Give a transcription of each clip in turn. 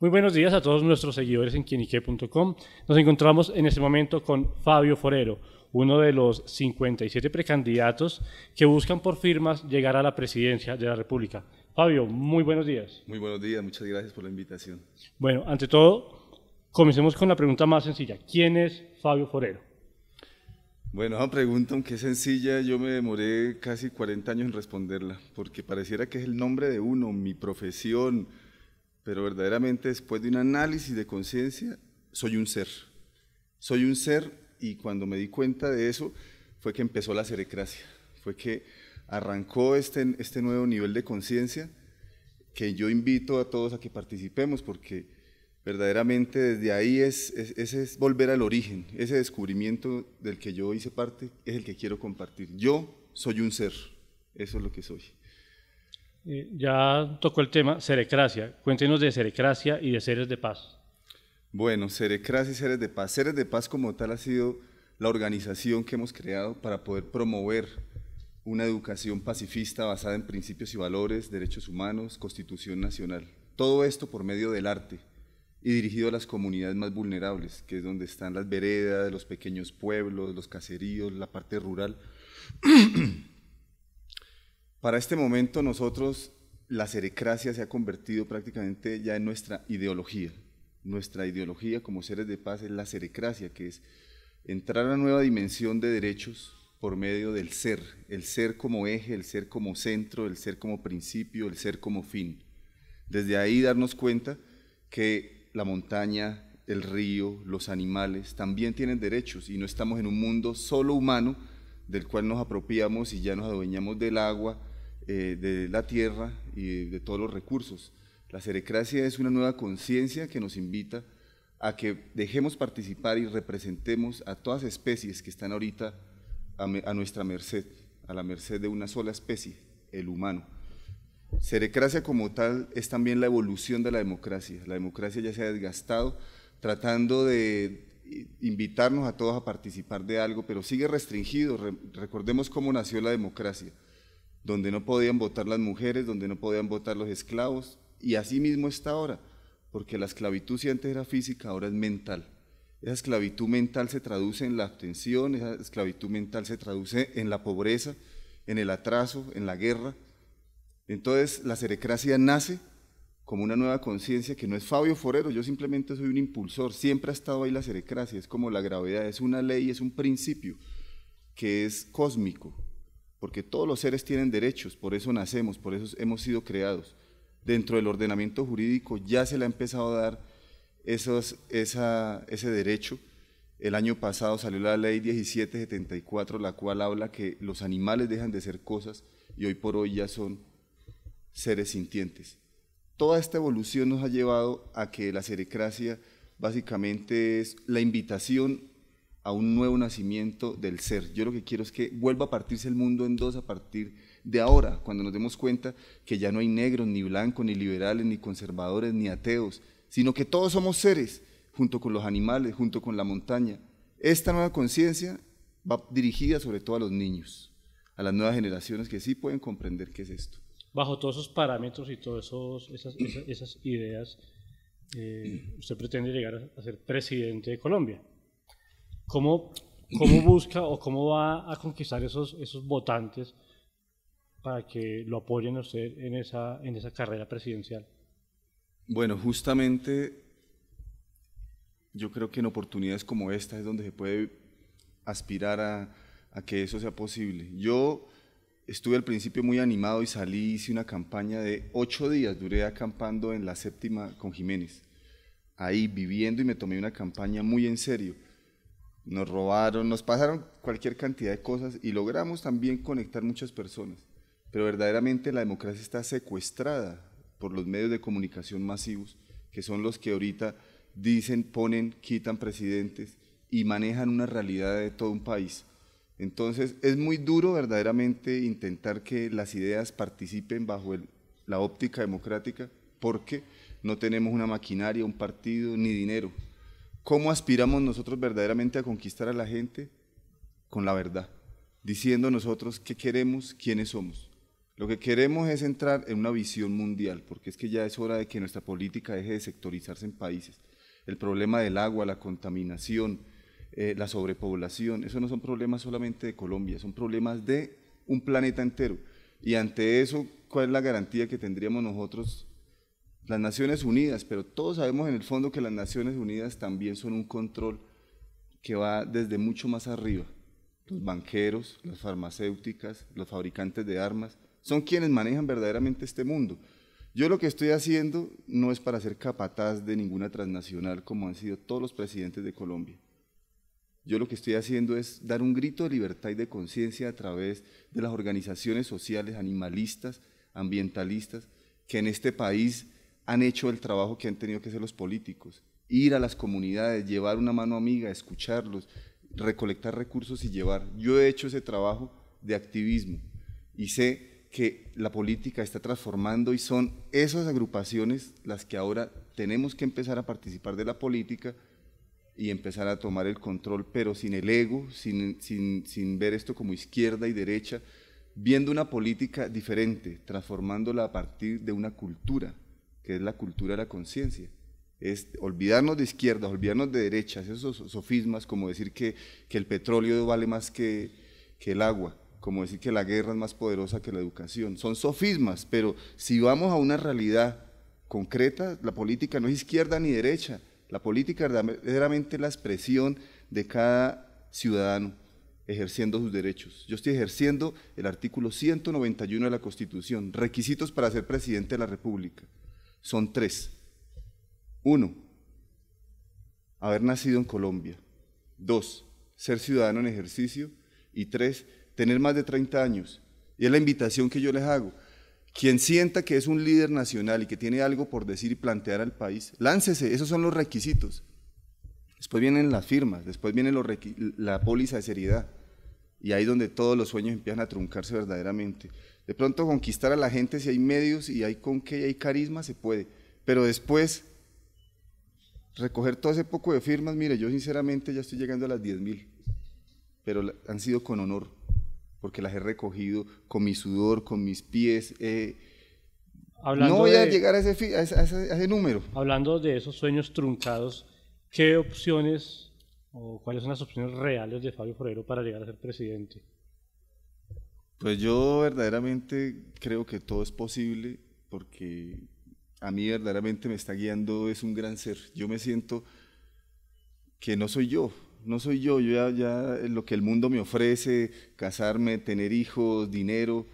Muy buenos días a todos nuestros seguidores en quienique.com. Nos encontramos en este momento con Fabio Forero, uno de los 57 precandidatos que buscan por firmas llegar a la presidencia de la República. Fabio, muy buenos días. Muy buenos días, muchas gracias por la invitación. Bueno, ante todo, comencemos con la pregunta más sencilla. ¿Quién es Fabio Forero? Bueno, esa pregunta, aunque es sencilla, yo me demoré casi 40 años en responderla, porque pareciera que es el nombre de uno, mi profesión, pero verdaderamente después de un análisis de conciencia, soy un ser. Soy un ser y cuando me di cuenta de eso fue que empezó la cerecracia, fue que arrancó este, este nuevo nivel de conciencia que yo invito a todos a que participemos porque verdaderamente desde ahí es, es, es volver al origen, ese descubrimiento del que yo hice parte es el que quiero compartir. Yo soy un ser, eso es lo que soy. Eh, ya tocó el tema serecracia. Cuéntenos de serecracia y de Seres de Paz. Bueno, serecracia y Seres de Paz. Seres de Paz como tal ha sido la organización que hemos creado para poder promover una educación pacifista basada en principios y valores, derechos humanos, constitución nacional. Todo esto por medio del arte y dirigido a las comunidades más vulnerables, que es donde están las veredas, los pequeños pueblos, los caseríos, la parte rural. Para este momento nosotros la serecracia se ha convertido prácticamente ya en nuestra ideología. Nuestra ideología como seres de paz es la serecracia, que es entrar a una nueva dimensión de derechos por medio del ser, el ser como eje, el ser como centro, el ser como principio, el ser como fin. Desde ahí darnos cuenta que la montaña, el río, los animales también tienen derechos y no estamos en un mundo solo humano del cual nos apropiamos y ya nos adueñamos del agua, eh, de la tierra y de todos los recursos. La serecracia es una nueva conciencia que nos invita a que dejemos participar y representemos a todas las especies que están ahorita a, nuestra merced, a la merced de una sola especie, el humano. Serecracia como tal es también la evolución de la democracia. La democracia ya se ha desgastado tratando de invitarnos a todos a participar de algo, pero sigue restringido. recordemos cómo nació la democracia donde no podían votar las mujeres, donde no podían votar los esclavos, y así mismo está ahora, porque la esclavitud si antes era física, ahora es mental. Esa esclavitud mental se traduce en la abstención, esa esclavitud mental se traduce en la pobreza, en el atraso, en la guerra. Entonces la serecracia nace como una nueva conciencia que no es Fabio Forero, yo simplemente soy un impulsor, siempre ha estado ahí la serecracia, es como la gravedad, es una ley, es un principio que es cósmico, porque todos los seres tienen derechos, por eso nacemos, por eso hemos sido creados. Dentro del ordenamiento jurídico ya se le ha empezado a dar ese derecho. El año pasado salió la ley 1774, la cual habla que los animales dejan de ser cosas y hoy por hoy ya son seres sintientes. Toda esta evolución nos ha llevado a que la sericracia básicamente es la invitación a un nuevo nacimiento del ser. Yo lo que quiero es que vuelva a partirse el mundo en dos a partir de ahora, cuando nos demos cuenta que ya no hay negros, ni blancos, ni liberales, ni conservadores, ni ateos, sino que todos somos seres, junto con los animales, junto con la montaña. Esta nueva conciencia va dirigida sobre todo a los niños, a las nuevas generaciones que sí pueden comprender qué es esto. Bajo todos esos parámetros y todas esas, esas, ideas, eh, usted pretende llegar a ser presidente de Colombia. ¿Cómo, cómo busca o cómo va a conquistar esos, esos votantes para que lo apoyen a usted en esa, en esa carrera presidencial? Bueno, justamente yo creo que en oportunidades como esta es donde se puede aspirar a, a que eso sea posible. Yo estuve al principio muy animado y salí, hice una campaña de ocho días, duré acampando en la séptima con Jiménez, ahí viviendo y me tomé una campaña muy en serio nos robaron, nos pasaron cualquier cantidad de cosas y logramos también conectar muchas personas. Pero verdaderamente la democracia está secuestrada por los medios de comunicación masivos, que son los que ahorita dicen, ponen, quitan presidentes y manejan una realidad de todo un país. Entonces es muy duro verdaderamente intentar que las ideas participen bajo la óptica democrática porque no tenemos una maquinaria, un partido ni dinero. ¿Cómo aspiramos nosotros verdaderamente a conquistar a la gente? Con la verdad, diciendo nosotros qué queremos, quiénes somos. Lo que queremos es entrar en una visión mundial, porque es que ya es hora de que nuestra política deje de sectorizarse en países. El problema del agua, la contaminación, eh, la sobrepoblación, eso no son problemas solamente de Colombia, son problemas de un planeta entero. Y ante eso, ¿cuál es la garantía que tendríamos nosotros las Naciones Unidas, pero todos sabemos en el fondo que las Naciones Unidas también son un control que va desde mucho más arriba. Los banqueros, las farmacéuticas, los fabricantes de armas, son quienes manejan verdaderamente este mundo. Yo lo que estoy haciendo no es para ser capataz de ninguna transnacional como han sido todos los presidentes de Colombia. Yo lo que estoy haciendo es dar un grito de libertad y de conciencia a través de las organizaciones sociales, animalistas, ambientalistas, que en este país han hecho el trabajo que han tenido que hacer los políticos, ir a las comunidades, llevar una mano amiga, escucharlos, recolectar recursos y llevar. Yo he hecho ese trabajo de activismo y sé que la política está transformando y son esas agrupaciones las que ahora tenemos que empezar a participar de la política y empezar a tomar el control, pero sin el ego, sin, sin ver esto como izquierda y derecha, viendo una política diferente, transformándola a partir de una cultura que es la cultura de la conciencia. Es olvidarnos de izquierda, olvidarnos de derechas, esos sofismas como decir que, que el petróleo vale más que, que el agua, como decir que la guerra es más poderosa que la educación. Son sofismas, pero si vamos a una realidad concreta, la política no es izquierda ni derecha, la política es verdaderamente la expresión de cada ciudadano ejerciendo sus derechos. Yo estoy ejerciendo el artículo 191 de la Constitución, requisitos para ser presidente de la República son tres. Uno, haber nacido en Colombia. Dos, ser ciudadano en ejercicio. Y tres, tener más de 30 años. Y es la invitación que yo les hago. Quien sienta que es un líder nacional y que tiene algo por decir y plantear al país, láncese, esos son los requisitos. Después vienen las firmas, después viene la póliza de seriedad. Y ahí donde todos los sueños empiezan a truncarse verdaderamente. De pronto conquistar a la gente si hay medios y hay con qué y hay carisma, se puede. Pero después, recoger todo ese poco de firmas, mire, yo sinceramente ya estoy llegando a las 10.000, pero han sido con honor, porque las he recogido con mi sudor, con mis pies. Eh, no voy a llegar a ese, número. Hablando de esos sueños truncados, ¿qué opciones o cuáles son las opciones reales de Fabio Forero para llegar a ser presidente? Pues yo verdaderamente creo que todo es posible porque a mí verdaderamente me está guiando es un gran ser. Yo me siento que no soy yo, no soy yo, yo ya, eh, lo que el mundo me ofrece, casarme, tener hijos, dinero,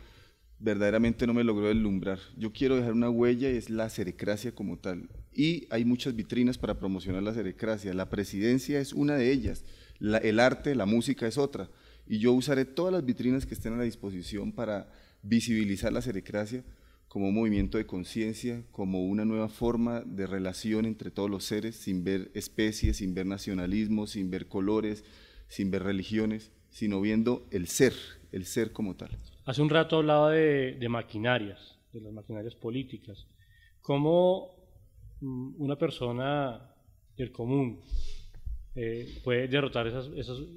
verdaderamente no me logró deslumbrar. Yo quiero dejar una huella y es la cerecracia como tal. Y hay muchas vitrinas para promocionar la cerecracia. La presidencia es una de ellas, el arte, la música es otra. Y yo usaré todas las vitrinas que estén a la disposición para visibilizar la serecracia como un movimiento de conciencia, como una nueva forma de relación entre todos los seres, sin ver especies, sin ver nacionalismos, sin ver colores, sin ver religiones, sino viendo el ser, el ser como tal. Hace un rato hablaba de, maquinarias, de las maquinarias políticas. como mm, una persona del común eh, puede derrotar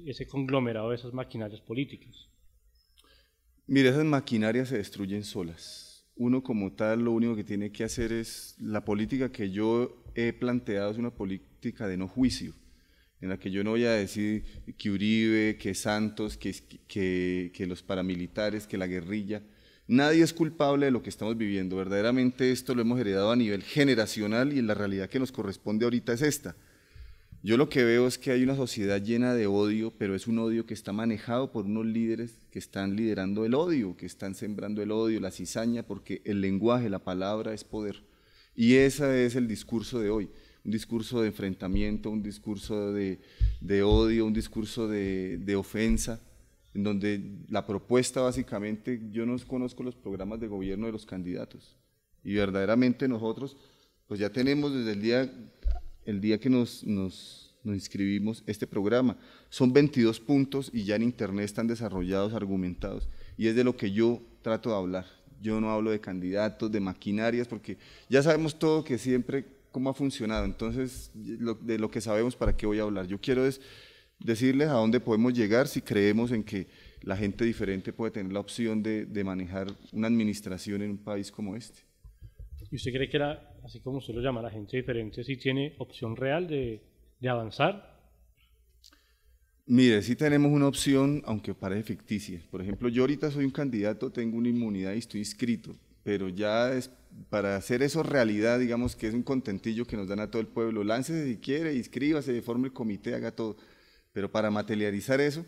ese conglomerado de esas maquinarias políticas? Mire, esas maquinarias se destruyen solas. Uno como tal lo único que tiene que hacer es, la política que yo he planteado es una política de no juicio, en la que yo no voy a decir que Uribe, que Santos, que, que los paramilitares, que la guerrilla, Nadie es culpable de lo que estamos viviendo. Verdaderamente esto lo hemos heredado a nivel generacional y la realidad que nos corresponde ahorita es esta. Yo lo que veo es que hay una sociedad llena de odio, pero es un odio que está manejado por unos líderes que están liderando el odio, que están sembrando el odio, la cizaña, porque el lenguaje, la palabra es poder. Y ese es el discurso de hoy, un discurso de enfrentamiento, un discurso de, odio, un discurso de, de ofensa, en donde la propuesta básicamente, yo no conozco los programas de gobierno de los candidatos. Y verdaderamente nosotros, pues ya tenemos desde el día el día que nos, inscribimos este programa. Son 22 puntos y ya en Internet están desarrollados, argumentados. Y es de lo que yo trato de hablar. Yo no hablo de candidatos, de maquinarias, porque ya sabemos todo que siempre cómo ha funcionado. Entonces, de lo que sabemos, ¿para qué voy a hablar? Yo quiero es decirles a dónde podemos llegar si creemos en que la gente diferente puede tener la opción de manejar una administración en un país como este. ¿Y usted cree que era así como se lo llama, la gente diferente, si tiene opción real de, de avanzar? Mire, sí tenemos una opción, aunque parece ficticia. Por ejemplo, yo ahorita soy un candidato, tengo una inmunidad y estoy inscrito, pero ya es, para hacer eso realidad, digamos que es un contentillo que nos dan a todo el pueblo. Láncese si quiere, inscríbase, forme el comité, haga todo. Pero para materializar eso,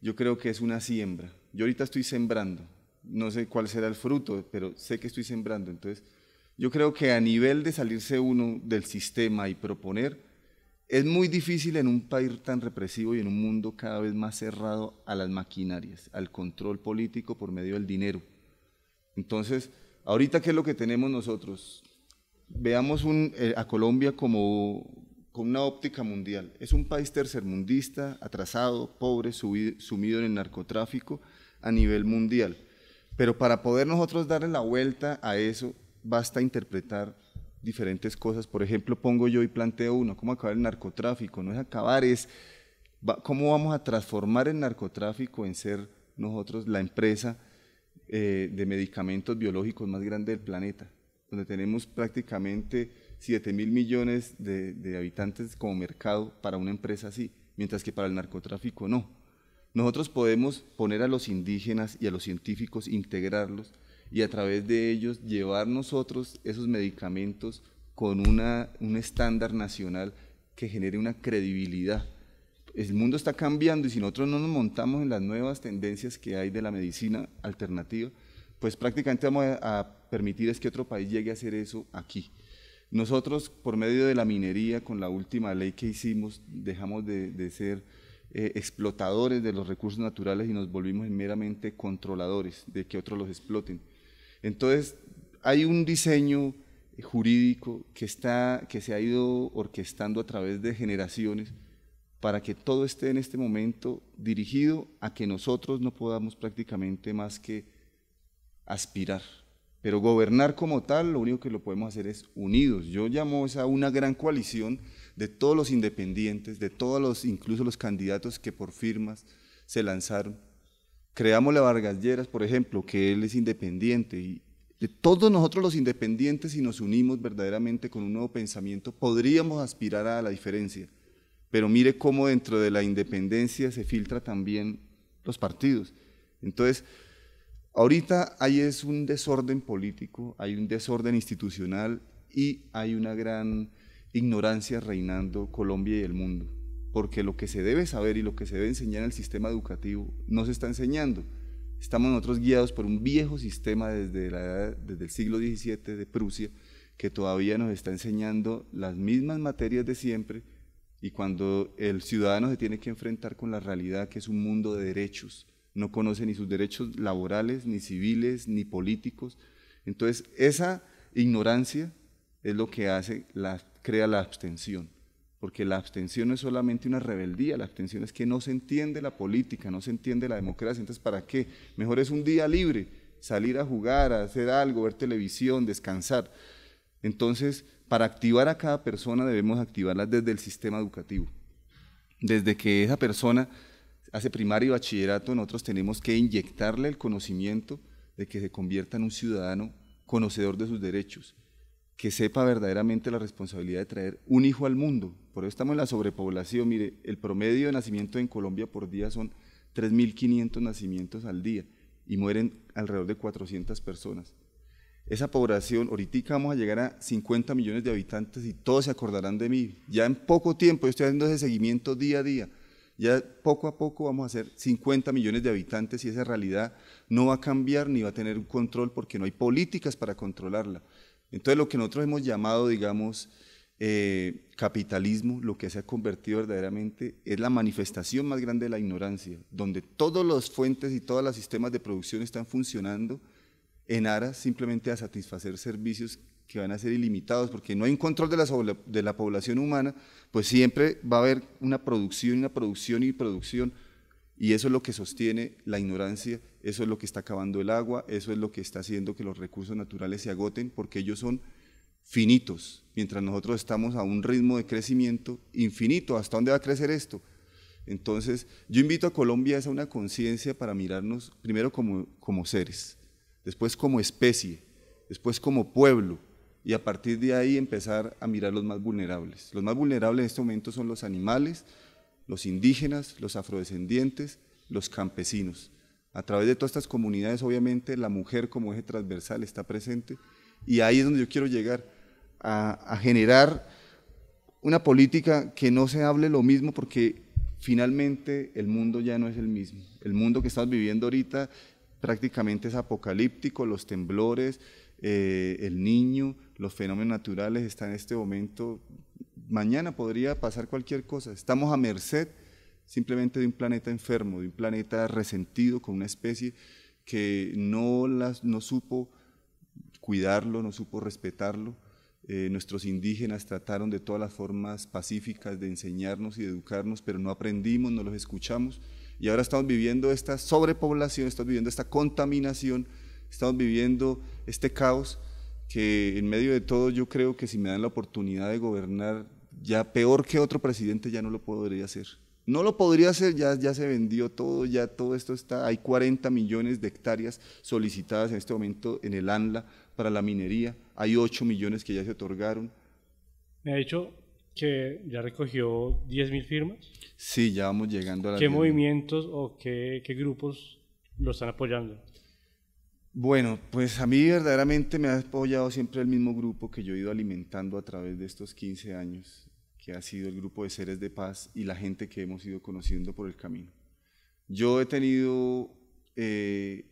yo creo que es una siembra. Yo ahorita estoy sembrando, no sé cuál será el fruto, pero sé que estoy sembrando. Entonces, yo creo que a nivel de salirse uno del sistema y proponer, es muy difícil en un país tan represivo y en un mundo cada vez más cerrado a las maquinarias, al control político por medio del dinero. Entonces, ahorita, ¿qué es lo que tenemos nosotros? Veamos eh, a Colombia como con una óptica mundial. Es un país tercermundista, atrasado, pobre, sumido en el narcotráfico a nivel mundial. Pero para poder nosotros darle la vuelta a eso, basta interpretar diferentes cosas. Por ejemplo, pongo yo y planteo uno, ¿cómo acabar el narcotráfico? No es acabar, es cómo vamos a transformar el narcotráfico en ser nosotros la empresa eh, de medicamentos biológicos más grande del planeta, donde tenemos prácticamente 7 mil millones de, de habitantes como mercado para una empresa así, mientras que para el narcotráfico no. Nosotros podemos poner a los indígenas y a los científicos, integrarlos, y a través de ellos llevar nosotros esos medicamentos con un estándar nacional que genere una credibilidad. El mundo está cambiando y si nosotros no nos montamos en las nuevas tendencias que hay de la medicina alternativa, pues prácticamente vamos a, permitir es que otro país llegue a hacer eso aquí. Nosotros, por medio de la minería, con la última ley que hicimos, dejamos de, ser eh, explotadores de los recursos naturales y nos volvimos meramente controladores de que otros los exploten. Entonces, hay un diseño jurídico que, está, que se ha ido orquestando a través de generaciones para que todo esté en este momento dirigido a que nosotros no podamos prácticamente más que aspirar. Pero gobernar como tal, lo único que lo podemos hacer es unidos. Yo llamo a una gran coalición de todos los independientes, de todos los, incluso los candidatos que por firmas se lanzaron, Creamos la Vargas por ejemplo, que él es independiente y de todos nosotros los independientes si nos unimos verdaderamente con un nuevo pensamiento podríamos aspirar a la diferencia. Pero mire cómo dentro de la independencia se filtra también los partidos. Entonces, ahorita ahí es un desorden político, hay un desorden institucional y hay una gran ignorancia reinando Colombia y el mundo porque lo que se debe saber y lo que se debe enseñar en el sistema educativo no se está enseñando. Estamos nosotros guiados por un viejo sistema desde, la desde el siglo XVII de Prusia que todavía nos está enseñando las mismas materias de siempre y cuando el ciudadano se tiene que enfrentar con la realidad que es un mundo de derechos, no conoce ni sus derechos laborales, ni civiles, ni políticos. Entonces esa ignorancia es lo que hace, la, crea la abstención porque la abstención no es solamente una rebeldía, la abstención es que no se entiende la política, no se entiende la democracia, entonces ¿para qué? Mejor es un día libre, salir a jugar, a hacer algo, ver televisión, descansar. Entonces, para activar a cada persona debemos activarla desde el sistema educativo. Desde que esa persona hace primaria y bachillerato, nosotros tenemos que inyectarle el conocimiento de que se convierta en un ciudadano conocedor de sus derechos, que sepa verdaderamente la responsabilidad de traer un hijo al mundo. Por eso estamos en la sobrepoblación. Mire, el promedio de nacimiento en Colombia por día son 3.500 nacimientos al día y mueren alrededor de 400 personas. Esa población, ahorita vamos a llegar a 50 millones de habitantes y todos se acordarán de mí. Ya en poco tiempo, yo estoy haciendo ese seguimiento día a día, ya poco a poco vamos a ser 50 millones de habitantes y esa realidad no va a cambiar ni va a tener un control porque no hay políticas para controlarla. Entonces lo que nosotros hemos llamado, digamos, eh, capitalismo, lo que se ha convertido verdaderamente es la manifestación más grande de la ignorancia, donde todas las fuentes y todos los sistemas de producción están funcionando en aras simplemente a satisfacer servicios que van a ser ilimitados, porque no hay un control de la, población humana, pues siempre va a haber una producción, y una producción y producción y eso es lo que sostiene la ignorancia, eso es lo que está acabando el agua, eso es lo que está haciendo que los recursos naturales se agoten, porque ellos son finitos, mientras nosotros estamos a un ritmo de crecimiento infinito. ¿Hasta dónde va a crecer esto? Entonces, yo invito a Colombia a una conciencia para mirarnos primero como, como seres, después como especie, después como pueblo, y a partir de ahí empezar a mirar los más vulnerables. Los más vulnerables en este momento son los animales, los indígenas, los afrodescendientes, los campesinos. A través de todas estas comunidades, obviamente, la mujer como eje transversal está presente y ahí es donde yo quiero llegar, a, generar una política que no se hable lo mismo porque finalmente el mundo ya no es el mismo. El mundo que estamos viviendo ahorita prácticamente es apocalíptico, los temblores, eh, el niño, los fenómenos naturales están en este momento mañana podría pasar cualquier cosa. Estamos a merced simplemente de un planeta enfermo, de un planeta resentido con una especie que no, las, no supo cuidarlo, no supo respetarlo. Eh, nuestros indígenas trataron de todas las formas pacíficas de enseñarnos y educarnos, pero no aprendimos, no los escuchamos. Y ahora estamos viviendo esta sobrepoblación, estamos viviendo esta contaminación, estamos viviendo este caos que en medio de todo yo creo que si me dan la oportunidad de gobernar ya peor que otro presidente ya no lo podría hacer. No lo podría hacer, ya, ya se vendió todo, ya todo esto está, hay 40 millones de hectáreas solicitadas en este momento en el ANLA para la minería, hay 8 millones que ya se otorgaron. Me ha dicho que ya recogió mil firmas. Sí, ya vamos llegando a la... ¿Qué movimientos o qué, qué grupos lo están apoyando? Bueno, pues a mí verdaderamente me ha apoyado siempre el mismo grupo que yo he ido alimentando a través de estos 15 años que ha sido el grupo de seres de paz y la gente que hemos ido conociendo por el camino. Yo he tenido eh,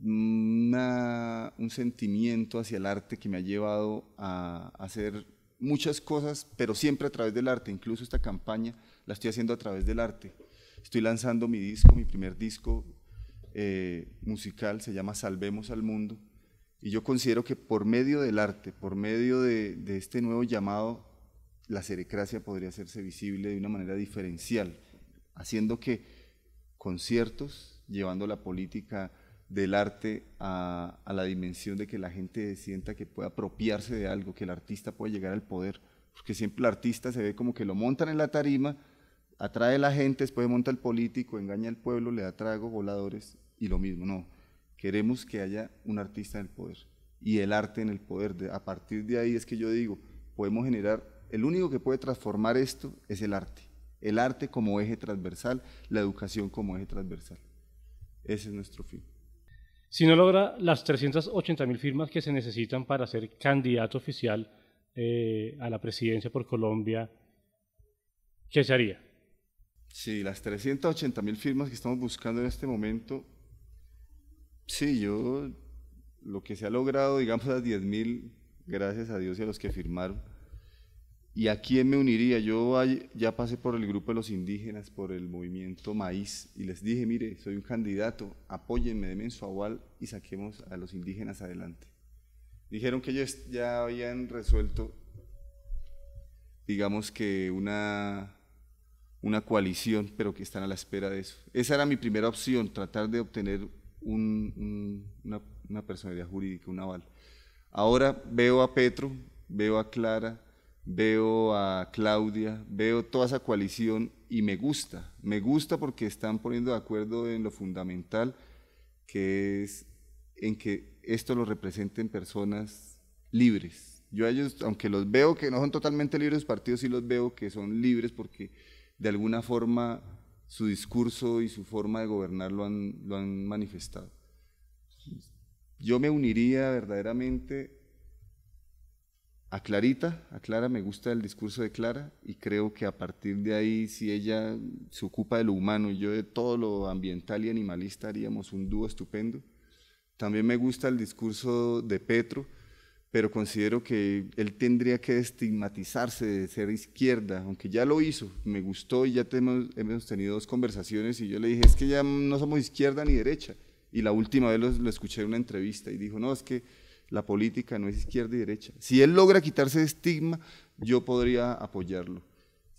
un sentimiento hacia el arte que me ha llevado a hacer muchas cosas, pero siempre a través del arte. Incluso esta campaña la estoy haciendo a través del arte. Estoy lanzando mi disco, mi primer disco eh, musical, se llama Salvemos al Mundo. Y yo considero que por medio del arte, por medio de, de este nuevo llamado la serecracia podría hacerse visible de una manera diferencial, haciendo que conciertos, llevando la política del arte a, la dimensión de que la gente sienta que puede apropiarse de algo, que el artista pueda llegar al poder, porque siempre el artista se ve como que lo montan en la tarima, atrae a la gente, después monta el político, engaña al pueblo, le da trago, voladores y lo mismo, no, queremos que haya un artista en el poder y el arte en el poder, a partir de ahí es que yo digo, podemos generar el único que puede transformar esto es el arte. El arte como eje transversal, la educación como eje transversal. Ese es nuestro fin. Si no logra las 380 mil firmas que se necesitan para ser candidato oficial eh, a la presidencia por Colombia, ¿qué se haría? Sí, las 380 mil firmas que estamos buscando en este momento, sí, yo lo que se ha logrado, digamos, las 10 mil, gracias a Dios y a los que firmaron, ¿Y a quién me uniría? Yo ya pasé por el grupo de los indígenas, por el movimiento Maíz, y les dije, mire, soy un candidato, apóyenme, denme su aval y saquemos a los indígenas adelante. Dijeron que ellos ya habían resuelto, digamos que una, una coalición, pero que están a la espera de eso. Esa era mi primera opción, tratar de obtener una, una personalidad jurídica, un aval. Ahora veo a Petro, veo a Clara, veo a Claudia, veo toda esa coalición y me gusta, me gusta porque están poniendo de acuerdo en lo fundamental, que es en que esto lo representen personas libres. Yo a ellos, aunque los veo que no son totalmente libres partidos, y los veo que son libres porque de alguna forma su discurso y su forma de gobernar lo han, lo han manifestado. Yo me uniría verdaderamente a Clarita, a Clara me gusta el discurso de Clara y creo que a partir de ahí, si ella se ocupa de lo humano y yo de todo lo ambiental y animalista, haríamos un dúo estupendo. También me gusta el discurso de Petro, pero considero que él tendría que estigmatizarse de ser izquierda, aunque ya lo hizo, me gustó y ya hemos tenido dos conversaciones y yo le dije, es que ya no somos izquierda ni derecha. Y la última vez lo escuché en una entrevista y dijo, no, es que la política no es izquierda y derecha. Si él logra quitarse de estigma, yo podría apoyarlo.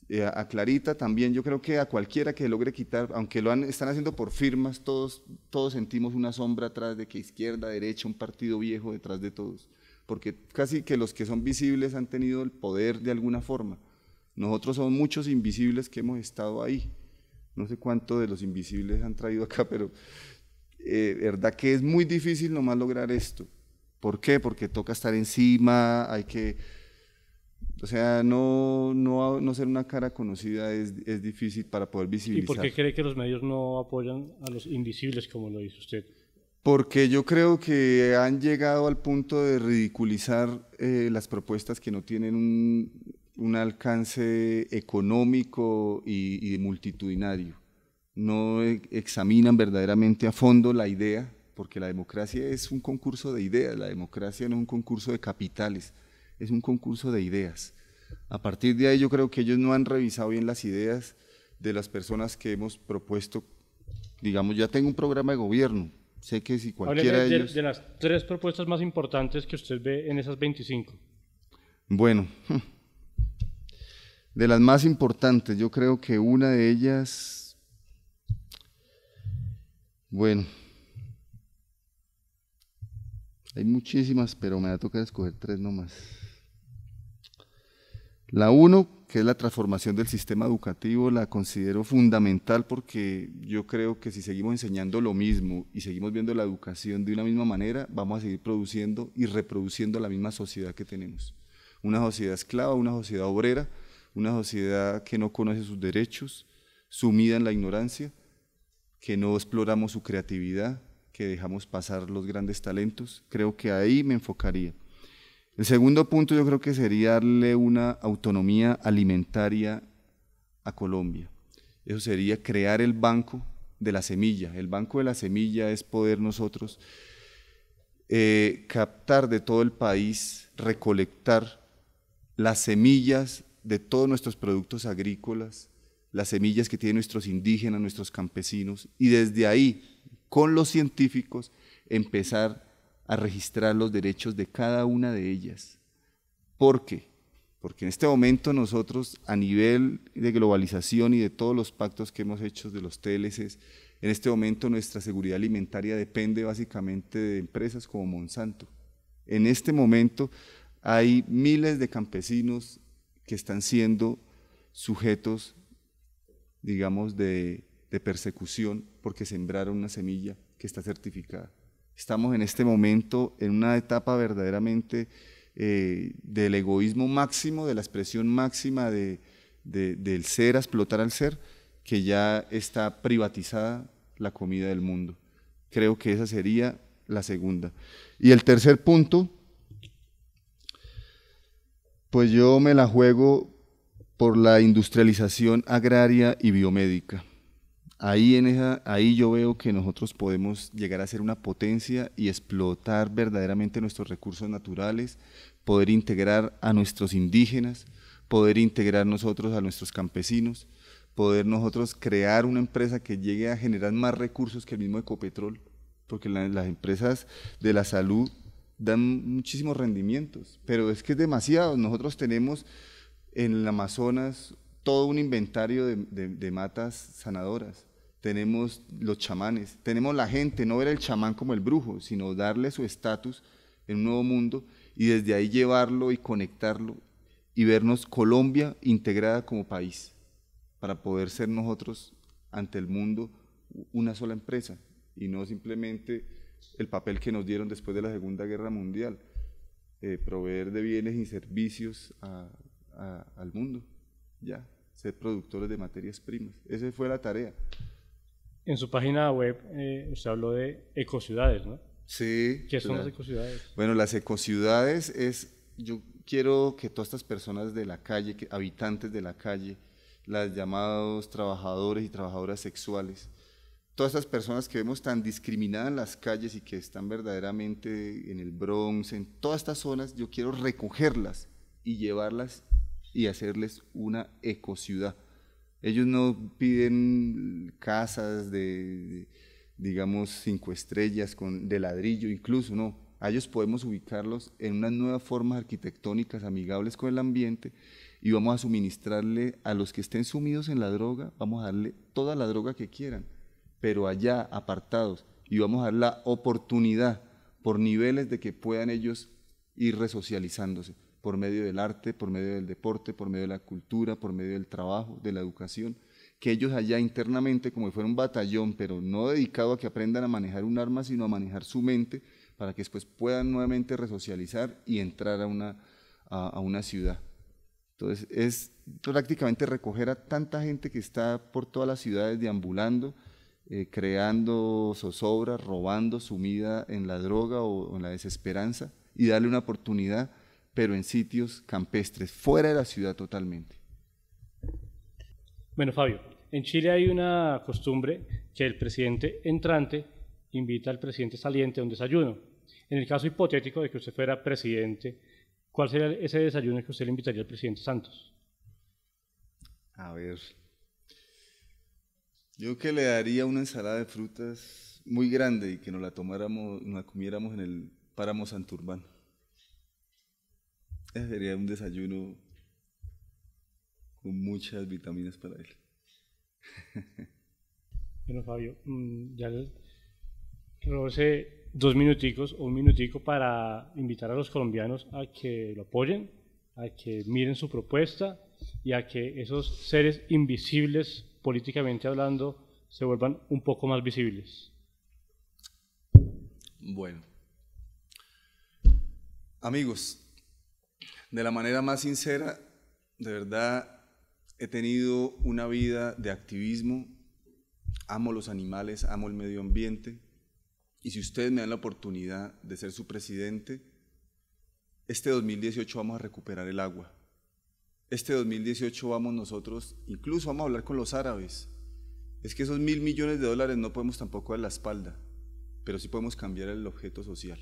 Eh, a Clarita también, yo creo que a cualquiera que logre quitar, aunque lo están haciendo por firmas, todos, sentimos una sombra atrás de que izquierda, derecha, un partido viejo detrás de todos, porque casi que los que son visibles han tenido el poder de alguna forma. Nosotros somos muchos invisibles que hemos estado ahí. No sé cuánto de los invisibles han traído acá, pero es eh, verdad que es muy difícil nomás lograr esto. ¿Por qué? Porque toca estar encima, hay que... O sea, no, no, no ser una cara conocida es, es difícil para poder visibilizar. ¿Y por qué cree que los medios no apoyan a los invisibles como lo dice usted? Porque yo creo que han llegado al punto de ridiculizar eh, las propuestas que no tienen un, un alcance económico y multitudinario. No e-, examinan verdaderamente a fondo la idea porque la democracia es un concurso de ideas, la democracia no es un concurso de capitales, es un concurso de ideas. A partir de ahí yo creo que ellos no han revisado bien las ideas de las personas que hemos propuesto. Digamos, ya tengo un programa de gobierno, sé que si cualquiera de, ellos... de las tres propuestas más importantes que usted ve en esas 25. Bueno, de las más importantes, yo creo que una de ellas... Bueno, hay muchísimas, pero me da a tocar escoger tres nomás. La uno, que es la transformación del sistema educativo, la considero fundamental porque yo creo que si seguimos enseñando lo mismo y seguimos viendo la educación de una misma manera, vamos a seguir produciendo y reproduciendo la misma sociedad que tenemos. Una sociedad esclava, una sociedad obrera, una sociedad que no conoce sus derechos, sumida en la ignorancia, que no exploramos su creatividad, que dejamos pasar los grandes talentos. Creo que ahí me enfocaría. El segundo punto yo creo que sería darle una autonomía alimentaria a Colombia. Eso sería crear el banco de la semilla. El banco de la semilla es poder nosotros eh, captar de todo el país, recolectar las semillas de todos nuestros productos agrícolas, las semillas que tienen nuestros indígenas, nuestros campesinos, y desde ahí con los científicos empezar a registrar los derechos de cada una de ellas. ¿Por qué? Porque en este momento nosotros a nivel de globalización y de todos los pactos que hemos hecho de los TLCs, en este momento nuestra seguridad alimentaria depende básicamente de empresas como Monsanto. En este momento hay miles de campesinos que están siendo sujetos, digamos, de de persecución porque sembraron una semilla que está certificada. Estamos en este momento en una etapa verdaderamente eh, del egoísmo máximo, de la expresión máxima del ser, a explotar al ser, que ya está privatizada la comida del mundo. Creo que esa sería la segunda. Y el tercer punto, pues yo me la juego por la industrialización agraria y biomédica. Ahí, ahí yo veo que nosotros podemos llegar a ser una potencia y explotar verdaderamente nuestros recursos naturales, poder integrar a nuestros indígenas, poder integrar nosotros a nuestros campesinos, poder nosotros crear una empresa que llegue a generar más recursos que el mismo Ecopetrol, porque las empresas de la salud dan muchísimos rendimientos, pero es que es demasiado. Nosotros tenemos en el Amazonas todo un inventario de, de, matas sanadoras tenemos los chamanes, tenemos la gente, no ver el chamán como el brujo, sino darle su estatus en un nuevo mundo y desde ahí llevarlo y conectarlo y vernos Colombia integrada como país para poder ser nosotros ante el mundo una sola empresa y no simplemente el papel que nos dieron después de la Segunda Guerra Mundial, eh, proveer de bienes y servicios al mundo. Ya ser productores de materias primas. Esa fue la tarea. En su página web eh, usted habló de ecociudades, ¿no? Sí. ¿Qué son las ecociudades? Bueno, las ecociudades es, yo quiero que todas estas personas de la calle, que, habitantes de la calle, las llamados trabajadores y trabajadoras sexuales, todas estas personas que vemos tan discriminadas en las calles y que están verdaderamente en el Bronx, en todas estas zonas, yo quiero recogerlas y llevarlas y hacerles una ecociudad. Ellos no piden casas de, digamos, cinco estrellas, con, de ladrillo incluso, no. A ellos podemos ubicarlos en unas nuevas formas arquitectónicas amigables con el ambiente y vamos a suministrarle a los que estén sumidos en la droga, vamos a darle toda la droga que quieran, pero allá, apartados, y vamos a dar la oportunidad por niveles de que puedan ellos ir resocializándose por medio del arte, por medio del deporte, por medio de la cultura, por medio del trabajo, de la educación, que ellos allá internamente, como si fuera un batallón, pero no dedicado a que aprendan a manejar un arma, sino a manejar su mente, para que después puedan nuevamente resocializar y entrar a una, a, una ciudad. Entonces, es prácticamente recoger a tanta gente que está por todas las ciudades deambulando, eh, creando zozobra, robando, sumida en la droga o, o en la desesperanza, y darle una oportunidad pero en sitios campestres, fuera de la ciudad totalmente. Bueno, Fabio, en Chile hay una costumbre que el presidente entrante invita al presidente saliente a un desayuno. En el caso hipotético de que usted fuera presidente, ¿cuál sería ese desayuno que usted le invitaría al presidente Santos? A ver. Yo que le daría una ensalada de frutas muy grande y que nos la tomáramos, nos la comiéramos en el páramo Santurbán sería un desayuno con muchas vitaminas para él. bueno, Fabio, mm, ya roce dos minuticos o un minutico para invitar a los colombianos a que lo apoyen, a que miren su propuesta y a que esos seres invisibles, políticamente hablando, se vuelvan un poco más visibles. Bueno. Amigos, de la manera más sincera, de verdad he tenido una vida de activismo, amo los animales, amo el medio ambiente, y si ustedes me dan la oportunidad de ser su presidente, este 2018 vamos a recuperar el agua. Este 2018 vamos nosotros, incluso vamos a hablar con los árabes. Es que esos mil millones de dólares no podemos tampoco dar la espalda, pero sí podemos cambiar el objeto social.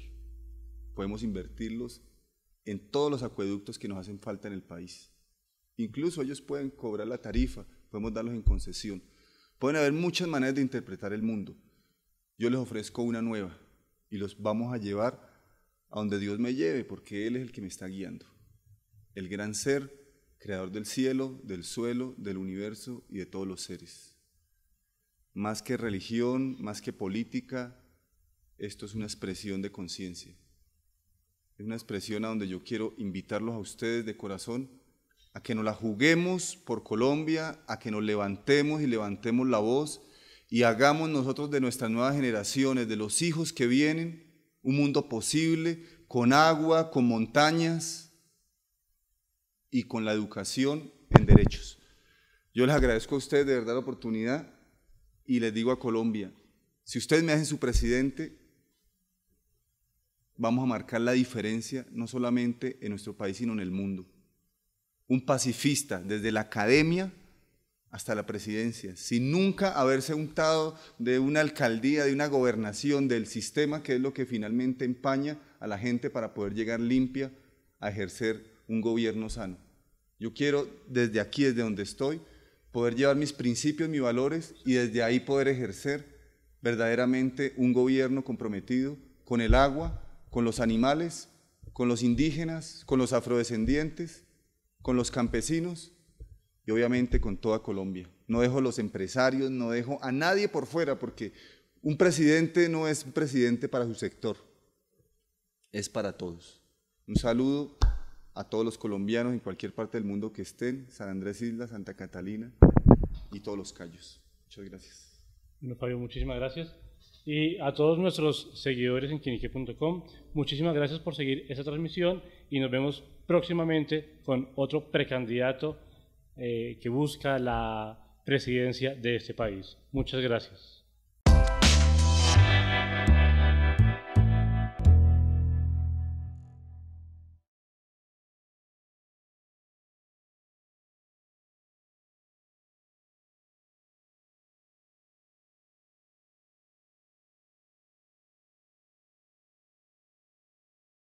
Podemos invertirlos en todos los acueductos que nos hacen falta en el país. Incluso ellos pueden cobrar la tarifa, podemos darlos en concesión. Pueden haber muchas maneras de interpretar el mundo. Yo les ofrezco una nueva y los vamos a llevar a donde Dios me lleve, porque Él es el que me está guiando. El gran ser, creador del cielo, del suelo, del universo y de todos los seres. Más que religión, más que política, esto es una expresión de conciencia. Es una expresión a donde yo quiero invitarlos a ustedes de corazón a que nos la juguemos por Colombia, a que nos levantemos y levantemos la voz y hagamos nosotros de nuestras nuevas generaciones, de los hijos que vienen, un mundo posible, con agua, con montañas y con la educación en derechos. Yo les agradezco a ustedes de verdad la oportunidad y les digo a Colombia, si ustedes me hacen su presidente, vamos a marcar la diferencia no solamente en nuestro país, sino en el mundo. Un pacifista desde la academia hasta la presidencia, sin nunca haberse untado de una alcaldía, de una gobernación, del sistema, que es lo que finalmente empaña a la gente para poder llegar limpia a ejercer un gobierno sano. Yo quiero desde aquí, desde donde estoy, poder llevar mis principios, mis valores y desde ahí poder ejercer verdaderamente un gobierno comprometido con el agua, con los animales, con los indígenas, con los afrodescendientes, con los campesinos y obviamente con toda Colombia. No dejo a los empresarios, no dejo a nadie por fuera, porque un presidente no es un presidente para su sector, es para todos. Un saludo a todos los colombianos en cualquier parte del mundo que estén, San Andrés Isla, Santa Catalina y todos los callos. Muchas gracias. muchísimas gracias y a todos nuestros seguidores en quinique.com. Muchísimas gracias por seguir esta transmisión y nos vemos próximamente con otro precandidato eh, que busca la presidencia de este país. Muchas gracias.